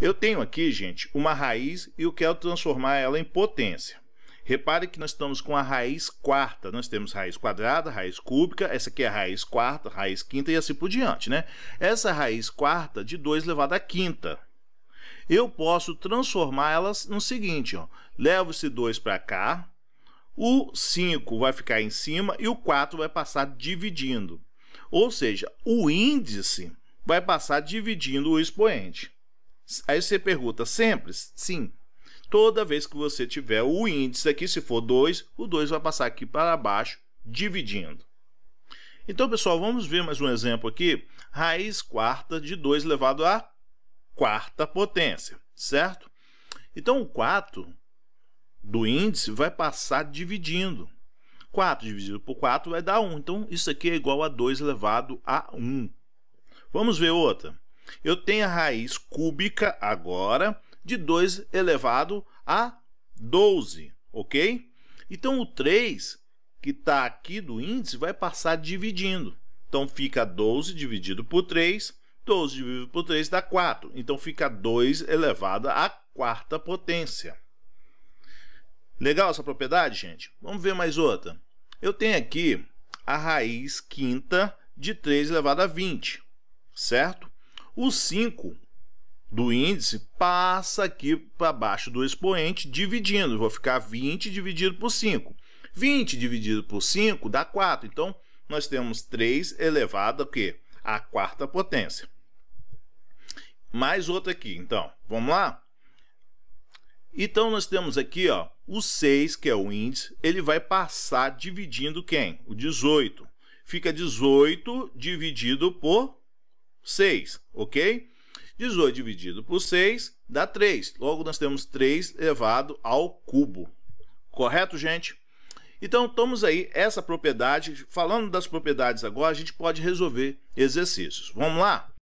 Eu tenho aqui, gente, uma raiz e eu quero transformar ela em potência. Repare que nós estamos com a raiz quarta. Nós temos raiz quadrada, raiz cúbica, essa aqui é a raiz quarta, raiz quinta e assim por diante, né? Essa raiz quarta de 2 elevado à quinta. Eu posso transformá-las no seguinte, ó. Levo esse 2 para cá, o 5 vai ficar em cima e o 4 vai passar dividindo. Ou seja, o índice vai passar dividindo o expoente. Aí você pergunta, sempre? Sim. Toda vez que você tiver o índice aqui, se for 2, o 2 vai passar aqui para baixo, dividindo. Então, pessoal, vamos ver mais um exemplo aqui. Raiz quarta de 2 elevado à quarta potência, certo? Então, o 4 do índice vai passar dividindo. 4 dividido por 4 vai dar 1. Então, isso aqui é igual a 2 elevado a 1. Vamos ver outra eu tenho a raiz cúbica agora de 2 elevado a 12, ok? Então o 3 que está aqui do índice vai passar dividindo. Então fica 12 dividido por 3, 12 dividido por 3 dá 4. Então fica 2 elevado à quarta potência. Legal essa propriedade, gente? Vamos ver mais outra. Eu tenho aqui a raiz quinta de 3 elevado a 20, certo? O 5 do índice passa aqui para baixo do expoente, dividindo. vou ficar 20 dividido por 5. 20 dividido por 5 dá 4. Então, nós temos 3 elevado a quê? A quarta potência. Mais outra aqui, então. Vamos lá? Então, nós temos aqui ó, o 6, que é o índice, ele vai passar dividindo quem? O 18. Fica 18 dividido por 6, ok? 18 dividido por 6 dá 3. Logo, nós temos 3 elevado ao cubo. Correto, gente? Então, estamos aí, essa propriedade. Falando das propriedades agora, a gente pode resolver exercícios. Vamos lá?